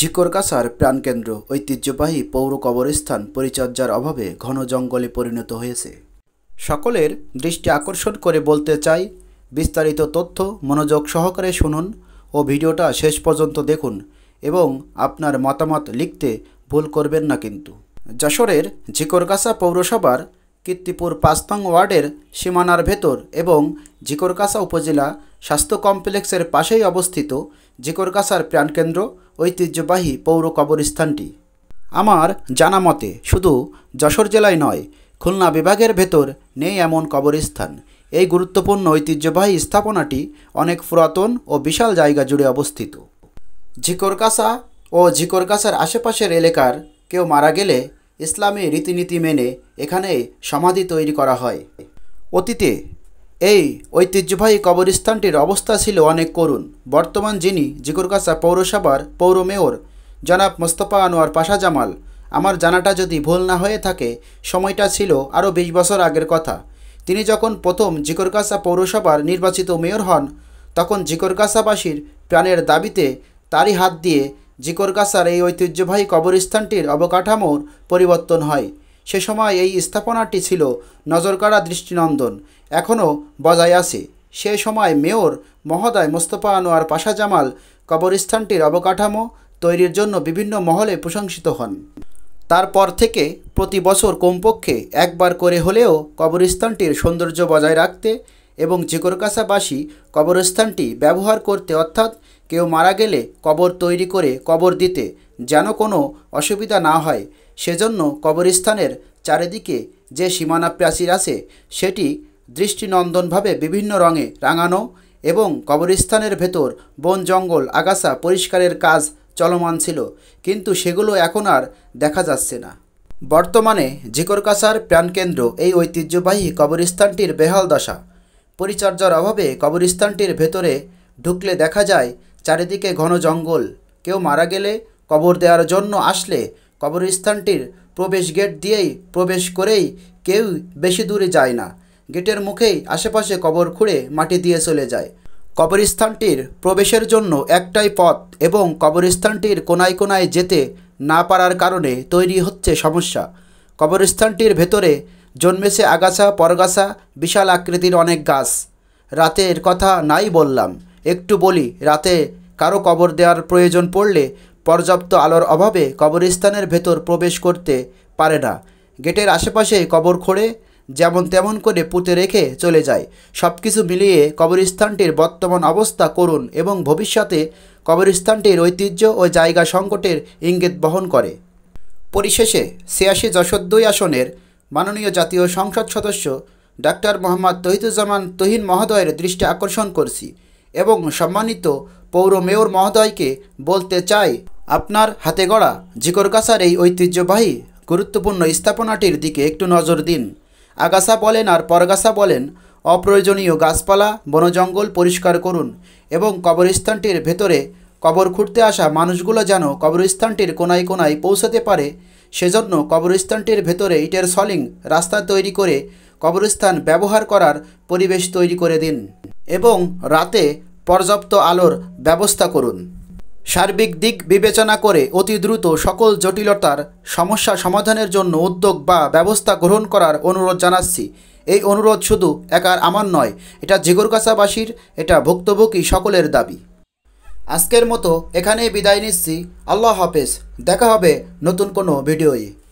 ঝিকরকাছার প্রাণকেন্দ্র ঐতিহ্যবাহী পৌর কবরস্থান পরিচর্যার অভাবে ঘন জঙ্গলে পরিণত হয়েছে সকলের দৃষ্টি আকর্ষণ করে বলতে চাই বিস্তারিত তথ্য মনোযোগ সহকারে শুনুন ও ভিডিওটা শেষ পর্যন্ত দেখুন এবং আপনার মতামত লিখতে ভুল করবেন না কিন্তু যশোরের ঝিকরকাছা পৌরসভার কীর্তিপুর পাঁচতং ওয়ার্ডের সীমানার ভেতর এবং ঝিকরকাছা উপজেলা স্বাস্থ্য কমপ্লেক্সের পাশেই অবস্থিত ঝিকরকাছার প্রাণকেন্দ্র ঐতিহ্যবাহী পৌর কবরস্থানটি আমার জানা মতে শুধু যশোর জেলায় নয় খুলনা বিভাগের ভেতর নেই এমন কবরস্থান এই গুরুত্বপূর্ণ ঐতিহ্যবাহী স্থাপনাটি অনেক পুরাতন ও বিশাল জায়গা জুড়ে অবস্থিত ঝিকরকাসা ও ঝিকরকাসার আশেপাশের এলাকার কেউ মারা গেলে ইসলামী রীতিনীতি মেনে এখানে সমাধি তৈরি করা হয় অতীতে এই ঐতিহ্যবাহী কবরস্থানটির অবস্থা ছিল অনেক করুণ বর্তমান যিনি জিগুরগাছা পৌরসভার পৌর মেয়র জনাব মোস্তফা আনোয়ার পাশা জামাল আমার জানাটা যদি ভুল না হয়ে থাকে সময়টা ছিল আরও বিশ বছর আগের কথা তিনি যখন প্রথম জিকরগাছা পৌরসভার নির্বাচিত মেয়র হন তখন জিকরগাছাবাসীর প্রাণের দাবিতে তারই হাত দিয়ে জিকরগাছার এই ঐতিহ্যবাহী কবরস্থানটির অবকাঠামোর পরিবর্তন হয় সে সময় এই স্থাপনাটি ছিল নজরকাড়া দৃষ্টিনন্দন এখনও বজায় আছে সে সময় মেয়র মহোদয় মোস্তফা আনোয়ার পাশা জামাল কবরস্থানটির অবকাঠামো তৈরির জন্য বিভিন্ন মহলে প্রশংসিত হন তারপর থেকে প্রতি বছর কমপক্ষে একবার করে হলেও কবরস্থানটির সৌন্দর্য বজায় রাখতে এবং জিকরকাসাবাসী কবরস্থানটি ব্যবহার করতে অর্থাৎ কেউ মারা গেলে কবর তৈরি করে কবর দিতে যেন কোনো অসুবিধা না হয় সেজন্য কবরস্থানের চারিদিকে যে সীমানা প্রাচীর আছে সেটি দৃষ্টিনন্দনভাবে বিভিন্ন রঙে রাঙানো এবং কবরস্থানের ভেতর বন জঙ্গল আগাছা পরিষ্কারের কাজ চলমান ছিল কিন্তু সেগুলো এখন আর দেখা যাচ্ছে না বর্তমানে জিকরকাসার প্রাণকেন্দ্র এই ঐতিহ্যবাহী কবরস্থানটির বেহাল দশা পরিচর্যার অভাবে কবরস্থানটির ভেতরে ঢুকলে দেখা যায় চারিদিকে ঘন জঙ্গল কেউ মারা গেলে কবর দেওয়ার জন্য আসলে কবরস্থানটির প্রবেশ গেট দিয়েই প্রবেশ করেই কেউ বেশি দূরে যায় না গেটের মুখেই আশেপাশে কবর খুঁড়ে মাটি দিয়ে চলে যায় কবরস্থানটির প্রবেশের জন্য একটাই পথ এবং কবরস্থানটির কোনায় কোনায় যেতে না পারার কারণে তৈরি হচ্ছে সমস্যা কবরস্থানটির ভেতরে জন্মেছে আগাছা পরগাছা বিশাল আকৃতির অনেক গাছ রাতের কথা নাই বললাম একটু বলি রাতে কারো কবর দেওয়ার প্রয়োজন পড়লে পর্যাপ্ত আলোর অভাবে কবরস্থানের ভেতর প্রবেশ করতে পারে না গেটের আশেপাশে কবর খোঁড়ে যেমন তেমন করে পুঁতে রেখে চলে যায় সব কিছু মিলিয়ে কবরস্থানটির বর্তমান অবস্থা করুন এবং ভবিষ্যতে কবরস্থানটির ঐতিহ্য ও জায়গা সংকটের ইঙ্গিত বহন করে পরিশেষে ছিয়াশি যশোদ্দই দুই আসনের মাননীয় জাতীয় সংসদ সদস্য ডাক্তার মোহাম্মদ তহিদুজ্জামান তহিন মহোদয়ের দৃষ্টি আকর্ষণ করছি এবং সম্মানিত পৌর মেয়র মহোদয়কে বলতে চাই আপনার হাতে গড়া জিকরকাসার এই ঐতিহ্যবাহী গুরুত্বপূর্ণ স্থাপনাটির দিকে একটু নজর দিন আগাছা বলেন আর পরগাছা বলেন অপ্রয়োজনীয় গাছপালা বনজঙ্গল পরিষ্কার করুন এবং কবরস্থানটির ভেতরে কবর খুঁড়তে আসা মানুষগুলো যেন কবরস্থানটির কোনায় কোনায় পৌঁছাতে পারে সেজন্য কবরস্থানটির ভেতরে ইটের সলিং রাস্তা তৈরি করে কবরস্থান ব্যবহার করার পরিবেশ তৈরি করে দিন এবং রাতে পর্যাপ্ত আলোর ব্যবস্থা করুন সার্বিক দিক বিবেচনা করে অতি দ্রুত সকল জটিলতার সমস্যা সমাধানের জন্য উদ্যোগ বা ব্যবস্থা গ্রহণ করার অনুরোধ জানাচ্ছি এই অনুরোধ শুধু একার আমার নয় এটা জিগরকাছাবাসীর এটা ভুক্তভোগী সকলের দাবি আজকের মতো এখানেই বিদায় নিচ্ছি আল্লাহ হাফেজ দেখা হবে নতুন কোনো ভিডিওয়ে